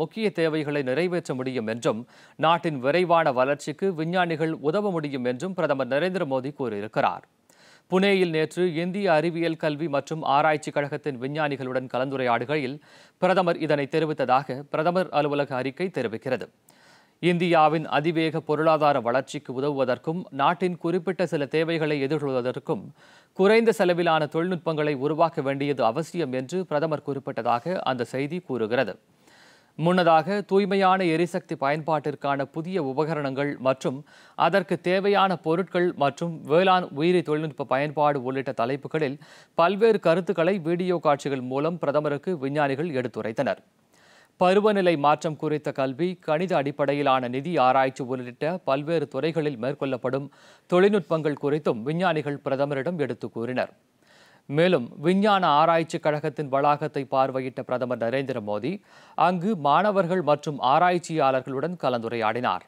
முக்கிய தேவைகளை நிறைவேற்ற முடியும் என்றும் நாட்டின் விரைவான வளர்ச்சிக்கு விஞ்ஞானிகள் உதவ முடியும் என்றும் பிரதமர் நரேந்திர மோடி கூறியிருக்கிறார் புனேயில் நேற்று இந்திய அறிவியல் கல்வி மற்றும் ஆராய்ச்சி கழகத்தின் விஞ்ஞானிகளுடன் கலந்துரையாடுகையில் பிரதமர் இதனை தெரிவித்ததாக பிரதமர் அலுவலக அறிக்கை தெரிவிக்கிறது இந்தியாவின் அதிவேக பொருளாதார வளர்ச்சிக்கு உதவுவதற்கும் நாட்டின் குறிப்பிட்ட சில தேவைகளை எதிர்கொள்வதற்கும் குறைந்த செலவிலான தொழில்நுட்பங்களை உருவாக்க வேண்டியது அவசியம் என்று பிரதமர் குறிப்பிட்டதாக அந்த செய்தி கூறுகிறது முன்னதாக தூய்மையான எரிசக்தி பயன்பாட்டிற்கான புதிய உபகரணங்கள் மற்றும் அதற்கு தேவையான பொருட்கள் மற்றும் வேளாண் உயிரி தொழில்நுட்ப பயன்பாடு உள்ளிட்ட தலைப்புகளில் பல்வேறு கருத்துக்களை வீடியோ காட்சிகள் மூலம் பிரதமருக்கு விஞ்ஞானிகள் எடுத்துரைத்தனர் பருவநிலை மாற்றம் குறித்த கல்வி கணித அடிப்படையிலான நிதி ஆராய்ச்சி உள்ளிட்ட பல்வேறு துறைகளில் மேற்கொள்ளப்படும் தொழில்நுட்பங்கள் குறித்தும் விஞ்ஞானிகள் பிரதமரிடம் எடுத்துக் கூறினர் மேலும் விஞ்ஞான ஆராய்ச்சி கழகத்தின் வளாகத்தை பார்வையிட்ட பிரதமர் நரேந்திர மோடி அங்கு மாணவர்கள் மற்றும் ஆராய்ச்சியாளர்களுடன் கலந்துரையாடினார்